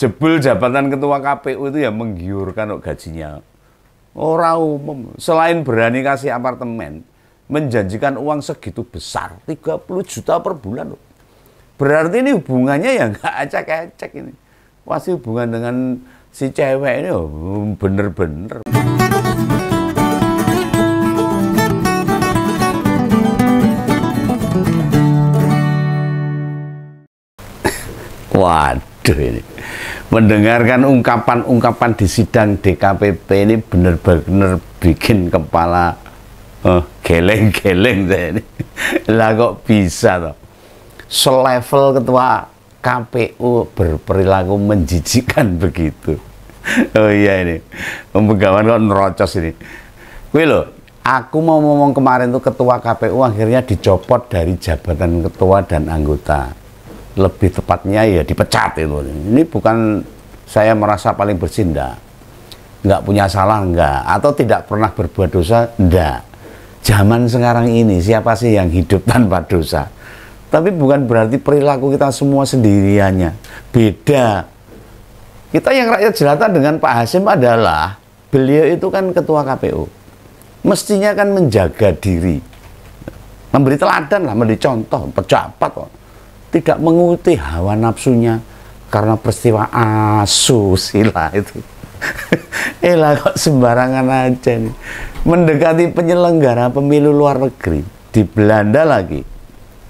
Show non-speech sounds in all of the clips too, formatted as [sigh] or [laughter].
jebul jabatan ketua KPU itu ya menggiurkan kok gajinya. Orang umum, selain berani kasih apartemen, menjanjikan uang segitu besar, 30 juta per bulan. Loh. Berarti ini hubungannya ya nggak acak-acak ini. Pasti hubungan dengan si cewek ini oh, bener-bener. [coughs] Waduh. Aduh ini. Mendengarkan ungkapan-ungkapan di sidang DKPP ini benar-benar bikin kepala eh, geleng-geleng oh, saya ini. [laughs] Lah kok bisa toh? Selevel ketua KPU berperilaku menjijikan [laughs] begitu. Oh iya ini. Pembegawan kok nerocos ini. Kuwi lho, aku mau ngomong kemarin tuh ketua KPU akhirnya dicopot dari jabatan ketua dan anggota lebih tepatnya ya dipecat itu. Ini bukan saya merasa paling bersih enggak. Enggak punya salah enggak atau tidak pernah berbuat dosa enggak. Zaman sekarang ini siapa sih yang hidup [laughs] tanpa dosa? Tapi bukan berarti perilaku kita semua sendiriannya. Beda. Kita yang rakyat jelata dengan Pak Hasim adalah beliau itu kan ketua KPU. Mestinya kan menjaga diri. Memberi teladan lah, memberi contoh, pejabat tidak mengikuti hawa nafsunya karena peristiwa asusila itu. [laughs] Elah eh, kok sembarangan aja nih. Mendekati penyelenggara pemilu luar negeri di Belanda lagi.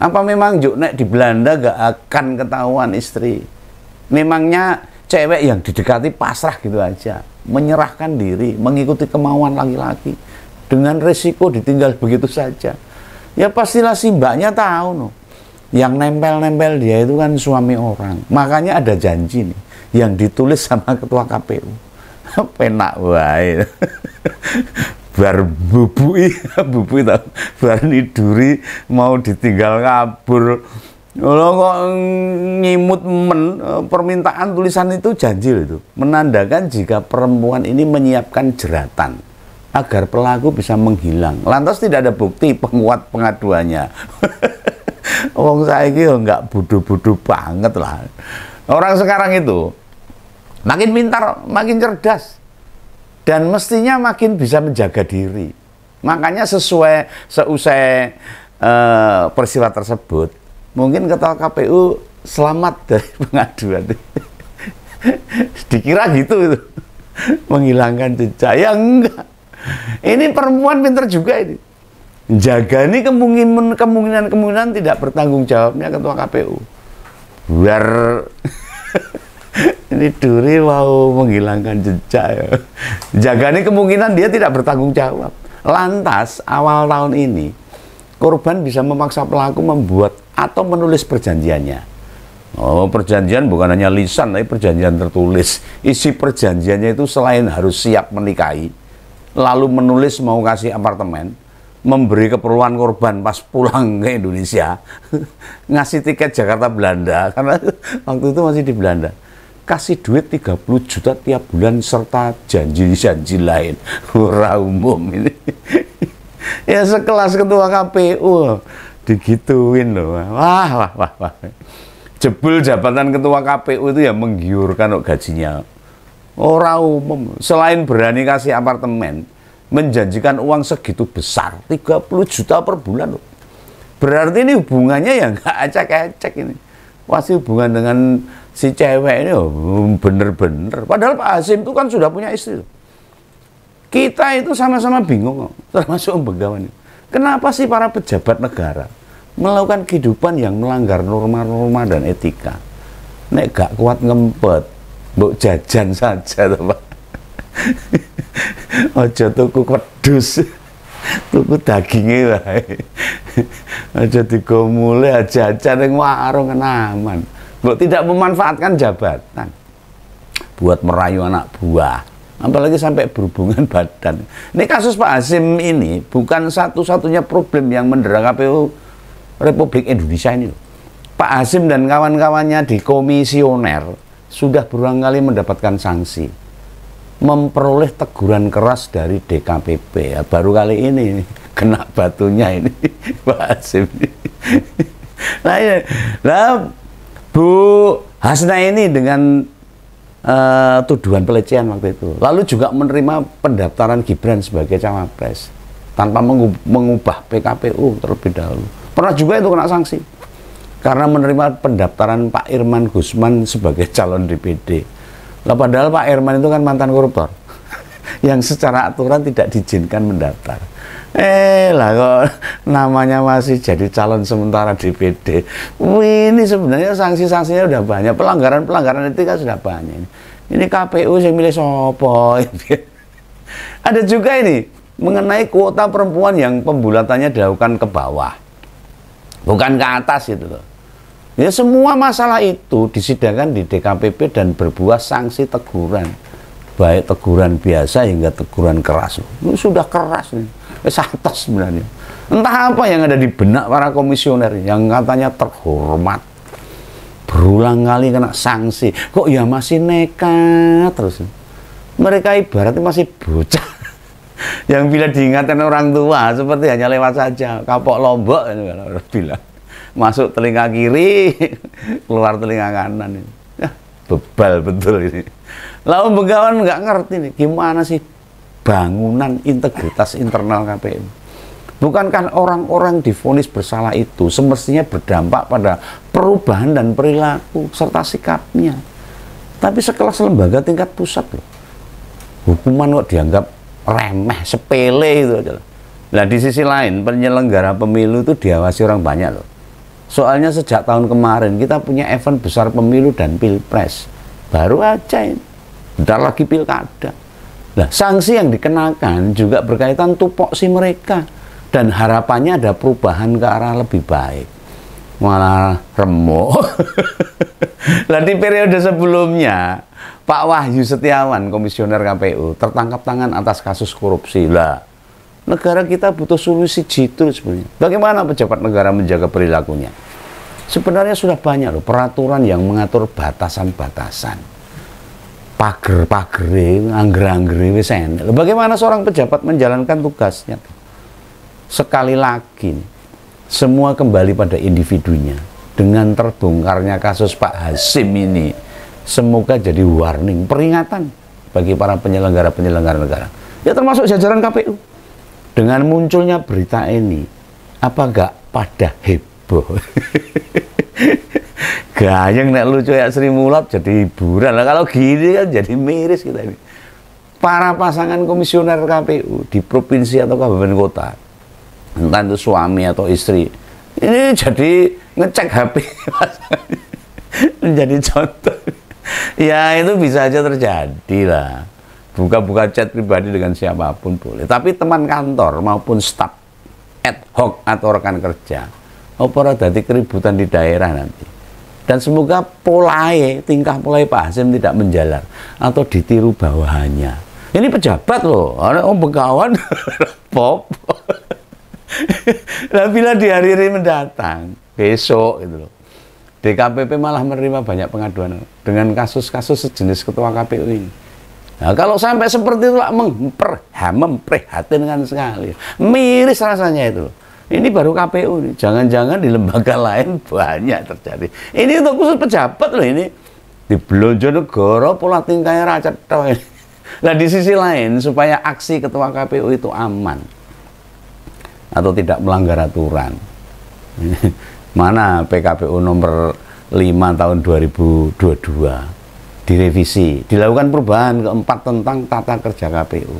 Apa memang juk nek di Belanda gak akan ketahuan istri? Memangnya cewek yang didekati pasrah gitu aja, menyerahkan diri, mengikuti kemauan laki-laki dengan resiko ditinggal begitu saja. Ya pastilah si mbaknya tahu noh yang nempel-nempel dia itu kan suami orang. Makanya ada janji nih yang ditulis sama ketua KPU. [laughs] Penak wae. [laughs] Bar bubui, [laughs] bubui tau. Bar niduri mau ditinggal kabur. Lo kok nyimut men, permintaan tulisan itu janji itu menandakan jika perempuan ini menyiapkan jeratan agar pelaku bisa menghilang. Lantas tidak ada bukti penguat pengaduannya. Wong saya ini nggak bodoh-bodoh banget lah. Orang sekarang itu makin pintar, makin cerdas dan mestinya makin bisa menjaga diri. Makanya sesuai seusai uh, peristiwa tersebut, mungkin ketua KPU selamat dari [laughs] pengaduan. Dikira gitu itu. Menghilangkan jejak. Ya enggak. Ini perempuan pintar juga ini. Jagani kemungkinan kemungkinan kemungkinan tidak bertanggung jawabnya ketua KPU. Biar [laughs] ini Duri mau menghilangkan jejak ya. Jagani kemungkinan dia tidak bertanggung jawab. Lantas awal tahun ini korban bisa memaksa pelaku membuat atau menulis perjanjiannya. Oh, perjanjian bukan hanya lisan, tapi perjanjian tertulis. Isi perjanjiannya itu selain harus siap menikahi, lalu menulis mau kasih apartemen, memberi keperluan korban pas pulang ke Indonesia [laughs] ngasih tiket Jakarta Belanda karena waktu itu masih di Belanda kasih duit 30 juta tiap bulan serta janji-janji lain hura [laughs] umum ini [laughs] ya sekelas ketua KPU digituin loh wah wah wah wah jebul jabatan ketua KPU itu ya menggiurkan loh gajinya orang umum selain berani kasih apartemen menjanjikan uang segitu besar 30 juta per bulan loh. berarti ini hubungannya ya nggak acak-acak ini pasti hubungan dengan si cewek ini bener-bener padahal Pak Asim itu kan sudah punya istri loh. kita itu sama-sama bingung loh, termasuk begawan kenapa sih para pejabat negara melakukan kehidupan yang melanggar norma-norma dan etika nek gak kuat ngempet mbok jajan saja Pak aja tuku wedhus [laughs] tuku daginge wae aja digomule aja aja ning warung kenaman kok tidak memanfaatkan jabatan buat merayu anak buah apalagi sampai berhubungan [laughs] badan ini kasus Pak Hasim ini bukan satu-satunya problem yang mendera KPU Republik Indonesia ini Pak Hasim dan kawan-kawannya di komisioner sudah berulang kali mendapatkan sanksi memperoleh teguran keras dari DKPP ya. baru kali ini [laughs] kena batunya ini [laughs] Pak Hasim nah, [laughs] ya. nah Bu Hasna ini dengan uh, tuduhan pelecehan waktu itu lalu juga menerima pendaftaran Gibran sebagai cawapres tanpa mengubah PKPU terlebih dahulu pernah juga itu kena sanksi karena menerima pendaftaran Pak Irman Gusman sebagai calon DPD lah padahal Pak Herman itu kan mantan koruptor [laughs] yang secara aturan tidak diizinkan mendaftar. Eh lah kok [laughs] namanya masih jadi calon sementara DPD. ini sebenarnya sanksi-sanksinya sudah banyak, pelanggaran-pelanggaran itu kan sudah banyak. Ini KPU yang milih sopo. [laughs] Ada juga ini mengenai kuota perempuan yang pembulatannya dilakukan ke bawah. Bukan ke atas itu loh. Ya semua masalah itu disidangkan di DKPP dan berbuah sanksi teguran. Baik teguran biasa hingga teguran keras. Ini sudah keras nih. Wis sebenarnya. Entah apa yang ada di benak para komisioner yang katanya terhormat. Berulang kali kena sanksi. Kok ya masih nekat terus. Mereka ibaratnya masih bocah. [laughs] yang bila diingatkan orang tua seperti hanya lewat saja kapok lombok bilang masuk telinga kiri, [laughs] keluar telinga kanan. Ini. Bebal betul ini. Lalu begawan nggak ngerti nih, gimana sih bangunan integritas internal KPM. Bukankah orang-orang difonis bersalah itu semestinya berdampak pada perubahan dan perilaku serta sikapnya. Tapi sekelas lembaga tingkat pusat loh. Hukuman kok dianggap remeh, sepele itu aja. Nah di sisi lain penyelenggara pemilu itu diawasi orang banyak loh. Soalnya sejak tahun kemarin kita punya event besar pemilu dan pilpres. Baru aja ini. Bentar lagi pilkada. Nah, sanksi yang dikenakan juga berkaitan tupoksi mereka. Dan harapannya ada perubahan ke arah lebih baik. Malah remuk. [laughs] Lah di periode sebelumnya, Pak Wahyu Setiawan, komisioner KPU, tertangkap tangan atas kasus korupsi. Lah, negara kita butuh solusi jitu sebenarnya. Bagaimana pejabat negara menjaga perilakunya? Sebenarnya sudah banyak loh peraturan yang mengatur batasan-batasan. Pager-pager, angger-angger, wesen. Bagaimana seorang pejabat menjalankan tugasnya? Sekali lagi, semua kembali pada individunya. Dengan terbongkarnya kasus Pak Hasim ini, semoga jadi warning, peringatan bagi para penyelenggara-penyelenggara negara. Ya termasuk jajaran KPU dengan munculnya berita ini, apa enggak pada heboh? [laughs] Gayeng nek lucu ya Sri Mulat jadi hiburan. lah. kalau gini kan jadi miris kita ini. Para pasangan komisioner KPU di provinsi atau kabupaten kota, entah itu suami atau istri, ini jadi ngecek HP [laughs] menjadi contoh. ya itu bisa aja terjadi lah buka-buka chat pribadi dengan siapapun boleh. Tapi teman kantor maupun staf ad hoc atau rekan kerja, opera dadi keributan di daerah nanti. Dan semoga polae, tingkah polae Pak Hasim tidak menjalar atau ditiru bawahannya. Ini pejabat loh, orang oh, pegawan, [laughs] pop. nah, bila di hari ini mendatang, besok gitu loh, DKPP malah menerima banyak pengaduan dengan kasus-kasus sejenis ketua KPU ini. Nah, kalau sampai seperti itu memper, memprihatinkan sekali. Miris rasanya itu. Ini baru KPU nih. Jangan-jangan di lembaga [laughs] lain banyak terjadi. Ini untuk khusus pejabat loh ini. Di Blonjonegoro pola tingkahnya racet ini. [laughs] Nah di sisi lain supaya aksi ketua KPU itu aman atau tidak melanggar aturan. [laughs] Mana PKPU nomor 5 tahun 2022 direvisi, dilakukan perubahan keempat tentang tata kerja KPU.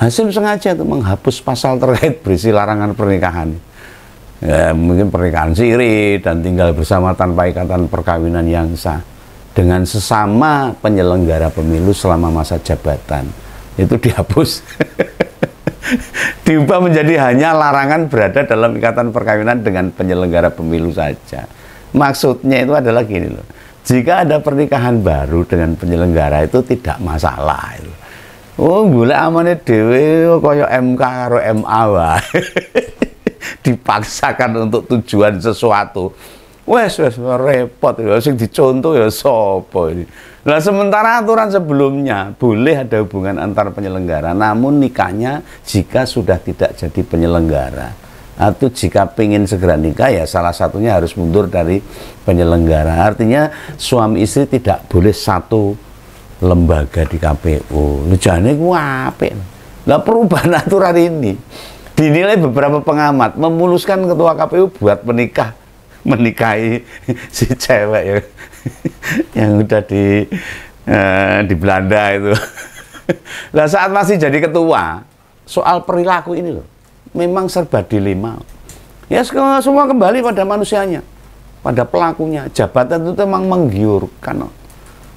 Hasil sengaja itu menghapus pasal terkait berisi larangan pernikahan. Ya, mungkin pernikahan siri dan tinggal bersama tanpa ikatan perkawinan yang sah dengan sesama penyelenggara pemilu selama masa jabatan itu dihapus [laughs] diubah menjadi hanya larangan berada dalam ikatan perkawinan dengan penyelenggara pemilu saja maksudnya itu adalah gini loh jika ada pernikahan baru dengan penyelenggara itu tidak masalah. Itu. Oh, gula amane dhewe kaya MK karo MA wae. [laughs] Dipaksakan untuk tujuan sesuatu. Wes wes repot ya sing dicontoh ya sapa ini. Nah, sementara aturan sebelumnya boleh ada hubungan antar penyelenggara, namun nikahnya jika sudah tidak jadi penyelenggara atau jika pengen segera nikah ya salah satunya harus mundur dari penyelenggara artinya suami istri tidak boleh satu lembaga di KPU lu jangan apik lah perubahan [laughs] aturan ini dinilai beberapa pengamat memuluskan ketua KPU buat menikah menikahi [laughs] si cewek ya [laughs] yang udah di eh, di Belanda itu lah saat masih jadi ketua soal perilaku ini loh memang serba dilema. Ya semua kembali pada manusianya, pada pelakunya. Jabatan itu memang menggiurkan.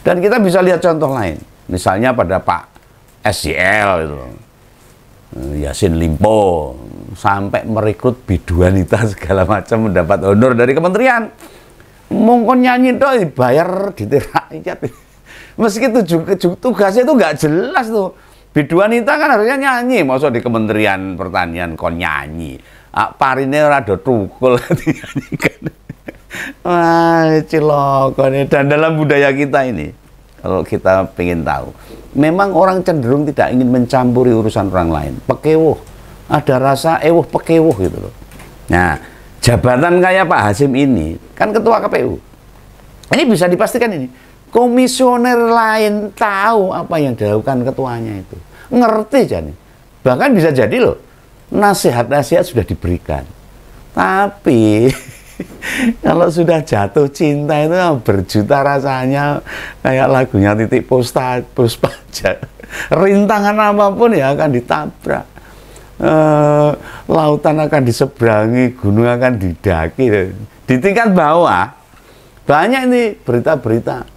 Dan kita bisa lihat contoh lain, misalnya pada Pak SCL itu, eh, Yasin Limpo, sampai merekrut biduanita [laughs] segala macam mendapat honor dari kementerian. Mungkin nyanyi doi dibayar di rakyat. [laughs] Meski tujuh, tugasnya itu nggak jelas tuh Biduanita kan harusnya nyanyi, maksud di Kementerian Pertanian kon nyanyi. Ah, parine rada tukul [laughs] dinyanyikan. Wah, ciloko Dan dalam budaya kita ini, kalau kita ingin tahu, memang orang cenderung tidak ingin mencampuri urusan orang lain. Pekewuh, ada rasa ewuh eh, pekewuh gitu loh. Nah, jabatan kayak Pak Hasim ini, kan ketua KPU. Ini bisa dipastikan ini komisioner lain tahu apa yang dilakukan ketuanya itu. Ngerti jadi. Bahkan bisa jadi loh, nasihat-nasihat sudah diberikan. Tapi [laughs] kalau sudah jatuh cinta itu berjuta rasanya kayak lagunya titik posta pos pajak [laughs] rintangan apapun ya akan ditabrak e, lautan akan diseberangi gunung akan didaki di tingkat bawah banyak ini berita-berita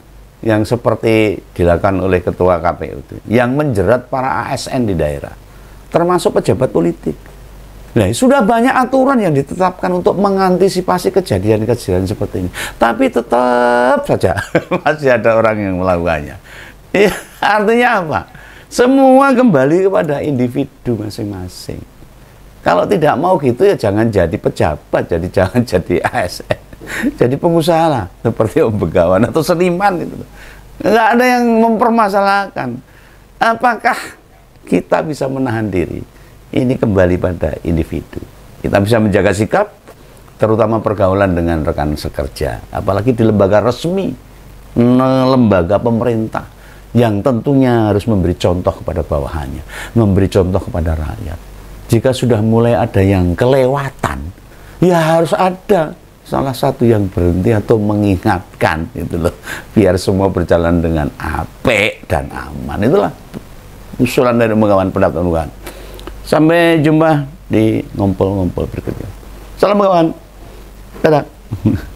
yang seperti dilakukan oleh ketua KPU itu yang menjerat para ASN di daerah termasuk pejabat politik. Nah, sudah banyak aturan yang ditetapkan untuk mengantisipasi kejadian-kejadian seperti ini. Tapi tetap saja [laughs] masih ada orang yang melakukannya. Ya, artinya apa? Semua kembali kepada individu masing-masing. Kalau tidak mau gitu ya jangan jadi pejabat, jadi jangan [laughs] jadi ASN. [laughs] jadi pengusaha lah seperti Om Begawan atau seniman gitu nggak ada yang mempermasalahkan apakah kita bisa menahan diri ini kembali pada individu kita bisa menjaga sikap terutama pergaulan dengan rekan sekerja apalagi di lembaga resmi lembaga pemerintah yang tentunya harus memberi contoh kepada bawahannya memberi contoh kepada rakyat jika sudah mulai ada yang kelewatan ya harus ada salah satu yang berhenti atau mengingatkan gitu loh biar semua berjalan dengan apik dan aman itulah usulan dari Bengawan pendapatan sampai jumpa di ngompol-ngompol berikutnya salam kawan dadah [laughs]